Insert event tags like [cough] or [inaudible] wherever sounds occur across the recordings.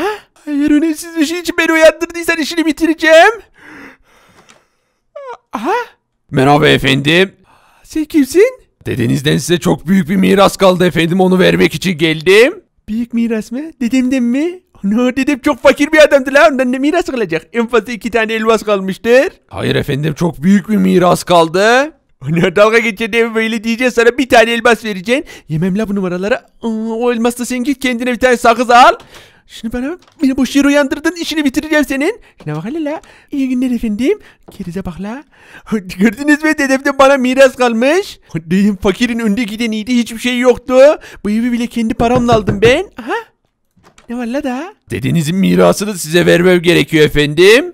Ha? Hayır önemsiz bir şey için beni uyandırdıysan işini bitireceğim. Aha. Merhaba efendim. Sen kimsin? Dedenizden size çok büyük bir miras kaldı efendim onu vermek için geldim. Büyük miras mı? Dedemden mi? No, dedem çok fakir bir adamdı la ondan ne miras kalacak? En fazla iki tane elmas kalmıştır. Hayır efendim çok büyük bir miras kaldı. Ona dalga geçeceğin evi böyle diyeceğiz sana bir tane elmas vereceğim. Yemem la bu numaralara. Aa, o elmasla sen git kendine bir tane sakız al. Şimdi bana beni boş yere uyandırdın işini bitireceğim senin. Şuna bak hele la. İyi günler efendim. Kerize bak la. Gördünüz mü dedemden bana miras kalmış. Deyim fakirin önünde giden iyiydi hiçbir şey yoktu. Bu evi bile kendi paramla aldım ben. Aha. Ne var la da? Dedenizin mirasını size vermem gerekiyor efendim.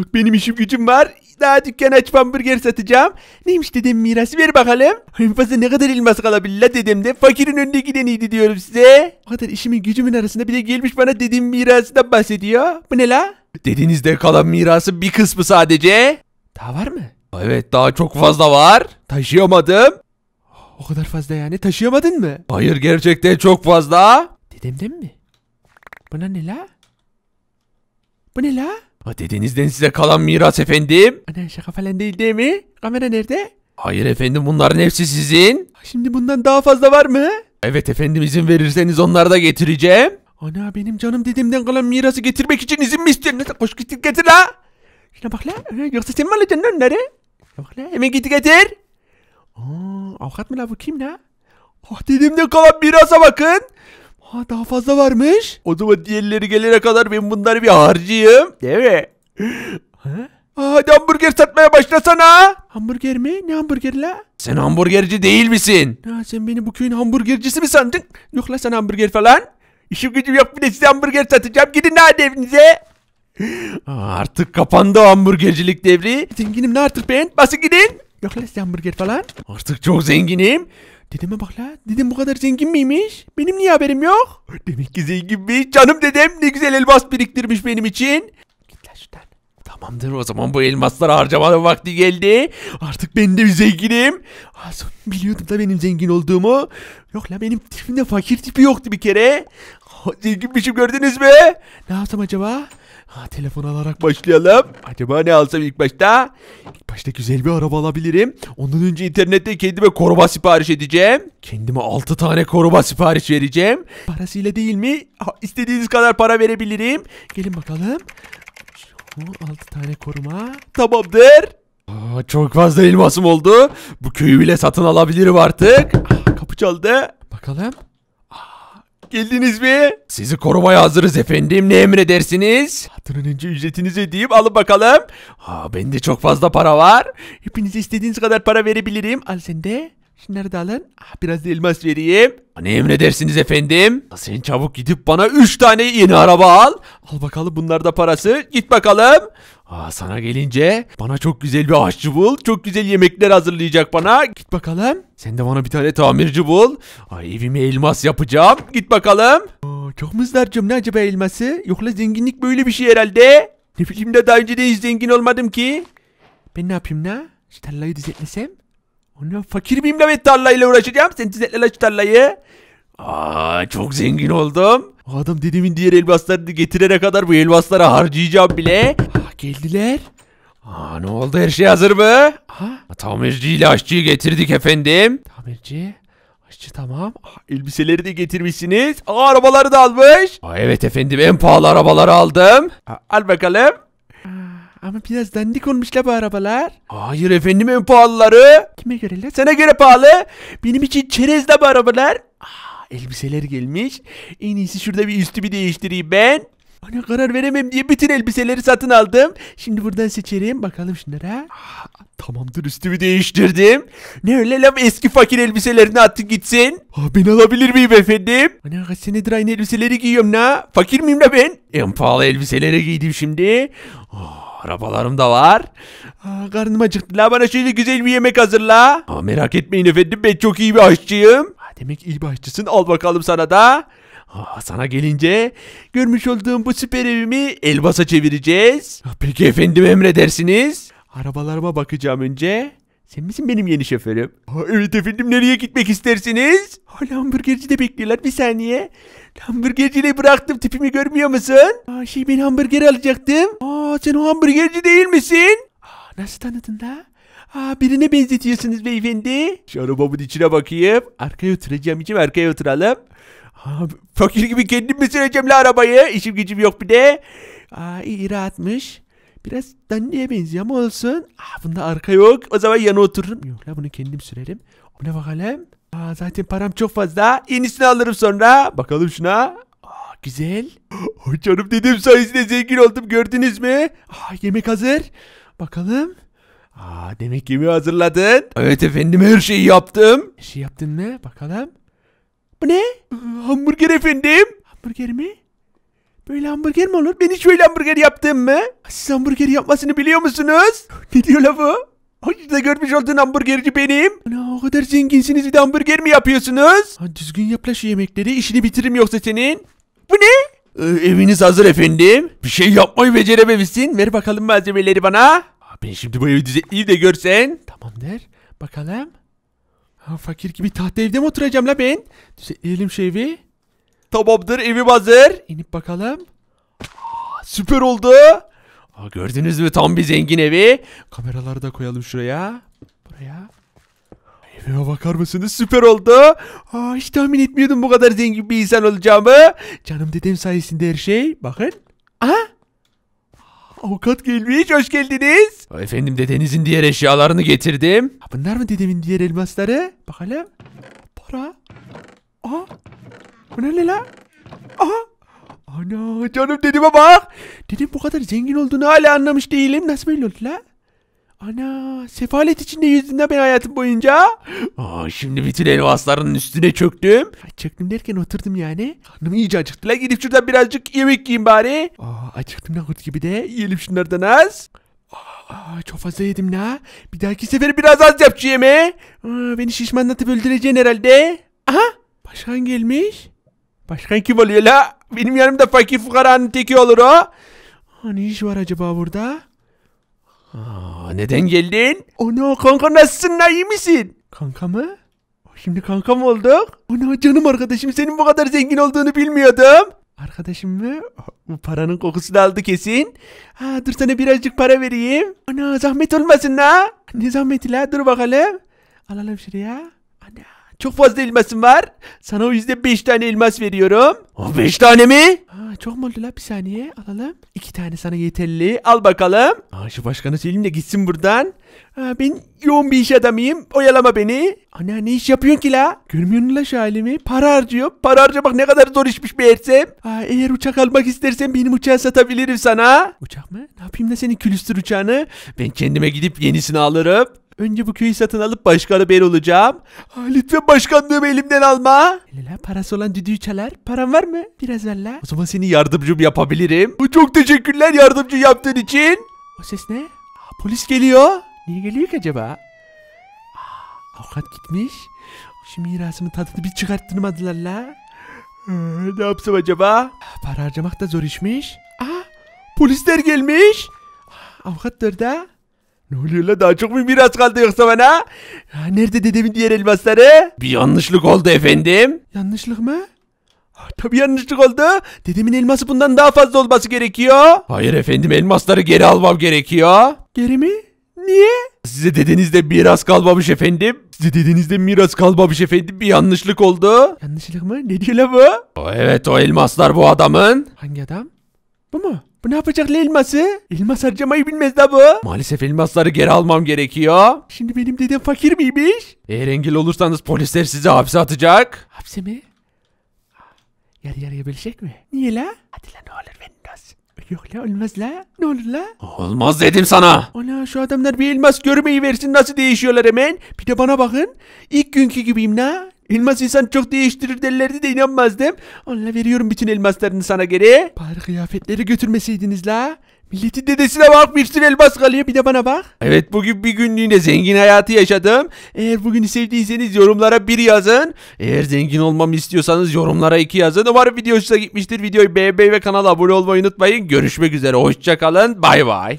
bak benim işim gücüm var daha dükkan açıp hamburger satacağım. Neymiş dedim mirası ver bakalım. En fazla ne kadar elmas kalabilir dedim de fakirin önünde giden iyiydi diyorum size. O kadar işimin gücümün arasında bir de gelmiş bana dedem mirasından bahsediyor. Bu ne la? Dedinizde kalan mirası bir kısmı sadece. Daha var mı? Evet daha çok fazla var. Taşıyamadım. O kadar fazla yani taşıyamadın mı? Hayır gerçekten çok fazla. Dedemden mi? Bana ne la? Bu ne la? Ha, dedenizden size kalan miras efendim. Anan şaka falan değil değil mi? Kamera nerede? Hayır efendim bunların hepsi sizin. Şimdi bundan daha fazla var mı? Evet efendim izin verirseniz onları da getireceğim. Ana benim canım dedemden kalan mirası getirmek için izin mi istiyorsun? Lan Koş git getir la. Şuna bak la. Ha, Yoksa sen mi alacaksın lan onları? bak la. Hemen git getir. Aa, avukat mı la bu kim la? Ah dedemden kalan mirasa bakın. Ha daha fazla varmış. O zaman diğerleri gelene kadar ben bunları bir harcayayım. Değil mi? [gasps] ha? hadi hamburger satmaya başlasana. Hamburger mi? Ne hamburger la? Sen hamburgerci değil misin? Ya sen beni bu köyün hamburgercisi mi sandın? Yok la sen hamburger falan. İşim gücüm yok bir size hamburger satacağım. Gidin hadi evinize. [gasps] artık kapandı o hamburgercilik devri. Zenginim ne artık ben? Basın gidin. Yok la size hamburger falan. Artık çok zenginim. Dedeme bak la. Dedem bu kadar zengin miymiş? Benim niye haberim yok? Demek ki zenginmiş. Canım dedem ne güzel elmas biriktirmiş benim için. Git la şuradan. Tamamdır o zaman bu elmasları harcamanın vakti geldi. Artık ben de bir zenginim. Asun biliyordum da benim zengin olduğumu. Yok la benim tipimde fakir tipi yoktu bir kere. Zenginmişim gördünüz mü? Ne yapsam acaba? Ha telefon alarak başlayalım. Acaba ne alsam ilk başta? İlk başta güzel bir araba alabilirim. Ondan önce internette kendime koruma sipariş edeceğim. Kendime 6 tane koruma sipariş vereceğim. Parasıyla değil mi? İstediğiniz kadar para verebilirim. Gelin bakalım. Şu 6 tane koruma. Tamamdır. Aa, çok fazla elmasım oldu. Bu köyü bile satın alabilirim artık. Aa, kapı çaldı. Bakalım geldiniz mi? Sizi korumaya hazırız efendim. Ne emredersiniz? Hatırın önce ücretinizi ödeyeyim. Alın bakalım. Ha, bende çok fazla para var. Hepinize istediğiniz kadar para verebilirim. Al sen de. Şimdi nerede alın? Ah, biraz elmas vereyim. Hani emredersiniz efendim. Sen çabuk gidip bana 3 tane yeni araba al. Al bakalım bunlar da parası. Git bakalım. Aa, sana gelince bana çok güzel bir aşçı bul. Çok güzel yemekler hazırlayacak bana. Git bakalım. Sen de bana bir tane tamirci bul. Ay, evime elmas yapacağım. Git bakalım. Aa, çok mızlarcım ne acaba elması? Yoksa zenginlik böyle bir şey herhalde. Ne bileyim de daha önce de hiç zengin olmadım ki. Ben ne yapayım ne? Şu tarlayı düzeltmesem. Ana fakir miyim Mehmet tarlayla uğraşacağım? Sen düzeltler aç tarlayı. Aa çok zengin oldum. Adam dedemin diğer elbaslarını getirene kadar bu elbasları harcayacağım bile. Ah, geldiler. Aa ne oldu her şey hazır mı? Ha? Tamirci ile aşçıyı getirdik efendim. Tamirci, aşçı tamam. Aa, elbiseleri de getirmişsiniz. Aa arabaları da almış. Aa, evet efendim en pahalı arabaları aldım. Aa, al bakalım. Ama biraz dandik olmuş la bu arabalar. Hayır efendim en pahalıları. Kime göre la? Sana göre pahalı. Benim için çerez la bu arabalar. Aa, ah, elbiseler gelmiş. En iyisi şurada bir üstü bir değiştireyim ben. Ona karar veremem diye bütün elbiseleri satın aldım. Şimdi buradan seçerim. Bakalım şunlara. Aa, ah, tamamdır üstümü değiştirdim. Ne öyle lan eski fakir elbiselerini attın gitsin. Aa, ah, ben alabilir miyim efendim? Ana kaç senedir aynı elbiseleri giyiyorum la. Fakir miyim la ben? En pahalı elbiseleri giydim şimdi. Aa. Arabalarım da var. Aa, karnım acıktı. La bana şöyle güzel bir yemek hazırla. Aa, merak etmeyin efendim ben çok iyi bir aşçıyım. Ha, demek iyi bir aşçısın al bakalım sana da. Aa, sana gelince görmüş olduğum bu süper evimi elbasa çevireceğiz. Peki efendim emredersiniz. Arabalarıma bakacağım önce. Sen misin benim yeni şoförüm? Aa, evet efendim nereye gitmek istersiniz? Hala hamburgerci de bekliyorlar bir saniye. Hamburgerciliği bıraktım tipimi görmüyor musun? Aa, şey ben hamburger alacaktım. Aa, sen o hamburgerci değil misin? Aa, nasıl tanıdın da? Aa, birine benzetiyorsunuz beyefendi. Şu arabamın içine bakayım. Arkaya oturacağım için arkaya oturalım. Aa, fakir gibi kendim mi süreceğim la arabayı? İşim gücüm yok bir de. Aa, iyi rahatmış. Biraz dandiye benziyor ama olsun. Aa, bunda arka yok. O zaman yana otururum. Yok la bunu kendim sürerim. Ona bakalım. Aa, zaten param çok fazla. Yenisini alırım sonra. Bakalım şuna. Aa, güzel. [gasps] Ay canım dedim sayesinde zengin oldum gördünüz mü? Aa, yemek hazır. Bakalım. Aa, demek yemeği hazırladın. Evet efendim her şeyi yaptım. Her şeyi yaptın mı? Bakalım. Bu ne? Ee, hamburger efendim. Hamburger mi? Böyle hamburger mi olur? Ben hiç böyle hamburger yaptım mı? Siz hamburger yapmasını biliyor musunuz? [laughs] ne diyor la Hayır da görmüş oldun hamburgerci benim. Ana o kadar zenginsiniz bir de hamburger mi yapıyorsunuz? Ha, düzgün yapla şu yemekleri işini bitiririm yoksa senin. Bu ne? Ee, eviniz hazır efendim. Bir şey yapmayı becerememişsin. Ver bakalım malzemeleri bana. Aa, ben şimdi bu evi düzenleyeyim de görsen. Tamamdır. Bakalım. Ha, fakir gibi tahta evde mi oturacağım la ben? Düzenleyelim şu evi. Tamamdır evim hazır. İnip bakalım. Aa, süper oldu. Aa, gördünüz mü tam bir zengin evi. Kameraları da koyalım şuraya. Buraya. Eve bakar mısınız? Süper oldu. Aa, hiç tahmin etmiyordum bu kadar zengin bir insan olacağımı. Canım dedem sayesinde her şey. Bakın. Aha. Avukat gelmiş. Hoş geldiniz. Efendim dedenizin diğer eşyalarını getirdim. bunlar mı dedemin diğer elmasları? Bakalım. Para. Aa. Bu ne la? Aha. Ana canım dedime bak. Dedim bu kadar zengin olduğunu hala anlamış değilim. Nasıl böyle oldu la? Ana sefalet içinde yüzünden ben hayatım boyunca. Aa, şimdi bütün elmasların üstüne çöktüm. Ay, çöktüm derken oturdum yani. Hanım iyice acıktı la gidip şuradan birazcık yemek yiyeyim bari. Aa, acıktım la kurt gibi de yiyelim şunlardan az. Aa, çok fazla yedim la. Bir dahaki sefer biraz az yapacağım he. Aa, beni şişmanlatıp öldüreceksin herhalde. Aha başkan gelmiş. Başkan kim oluyor la? Benim yanımda fakir fukaranın teki olur o. Ha, ne iş var acaba burada? Aa, neden geldin? Ana kanka nasılsın la iyi misin? Kanka mı? Şimdi kanka mı olduk? Ana canım arkadaşım senin bu kadar zengin olduğunu bilmiyordum. Arkadaşım mı? Bu paranın kokusunu aldı kesin. Ha, dur sana birazcık para vereyim. Ana zahmet olmasın ha? Ne zahmeti la dur bakalım. Alalım şuraya. Ana. Çok fazla elmasım var. Sana o yüzden 5 tane elmas veriyorum. 5 tane mi? Ha, çok mu oldu la bir saniye alalım. 2 tane sana yeterli. Al bakalım. Ha, şu başkanı söyleyeyim de gitsin buradan. Ha, ben yoğun bir iş adamıyım. Oyalama beni. Ana ne iş yapıyorsun ki la? Görmüyor musun la şu halimi? Para harcıyor. Para harcamak ne kadar zor işmiş meğersem. Ha, eğer uçak almak istersen benim uçağı satabilirim sana. Uçak mı? Ne yapayım da senin külüstür uçağını? Ben kendime gidip yenisini alırım. Önce bu köyü satın alıp başkanı ben olacağım. Ha, lütfen başkanlığımı elimden alma. Hele parası olan düdüğü çalar. Param var mı? Biraz ver la. O zaman seni yardımcım yapabilirim. Çok teşekkürler yardımcı yaptığın için. O ses ne? Aa, polis geliyor. Niye geliyor ki acaba? Aa, avukat gitmiş. Şimdi mirasımın tadını bir çıkarttırmadılar la. Ee, ne yapsam acaba? Para harcamak da zor işmiş. Aa, polisler gelmiş. Aa, avukat da orada. Ne oluyor la daha çok mu miras kaldı yoksa bana? Ya nerede dedemin diğer elmasları? Bir yanlışlık oldu efendim. Yanlışlık mı? Tabii yanlışlık oldu. Dedemin elması bundan daha fazla olması gerekiyor. Hayır efendim elmasları geri almam gerekiyor. Geri mi? Niye? Size dedenizde miras kalmamış efendim. Size dedenizde miras kalmamış efendim. Bir yanlışlık oldu. Yanlışlık mı? Ne diyor la bu? O, evet o elmaslar bu adamın. Hangi adam? Bu mu? Bu ne yapacaklı elması? Elmas harcamayı bilmez de bu. Maalesef elmasları geri almam gerekiyor. Şimdi benim dedem fakir miymiş? Eğer engel olursanız polisler sizi hapse atacak. Hapse mi? Yarı yarıya bölecek mi? Niye la? Hadi la ne olur verin olsun. Yok la olmaz la. Ne olur la? Olmaz dedim sana. Ana şu adamlar bir elmas görmeyi versin nasıl değişiyorlar hemen. Bir de bana bakın. İlk günkü gibiyim la. Elmas insan çok değiştirir derlerdi de inanmazdım. Allah veriyorum bütün elmaslarını sana geri. Bari kıyafetleri götürmeseydiniz la. Milletin dedesine bak bir sürü elmas kalıyor bir de bana bak. Evet bugün bir günlüğüne zengin hayatı yaşadım. Eğer bugünü sevdiyseniz yorumlara bir yazın. Eğer zengin olmamı istiyorsanız yorumlara iki yazın. Umarım video hoşuna gitmiştir. Videoyu beğenmeyi ve kanala abone olmayı unutmayın. Görüşmek üzere hoşçakalın. Bay bay.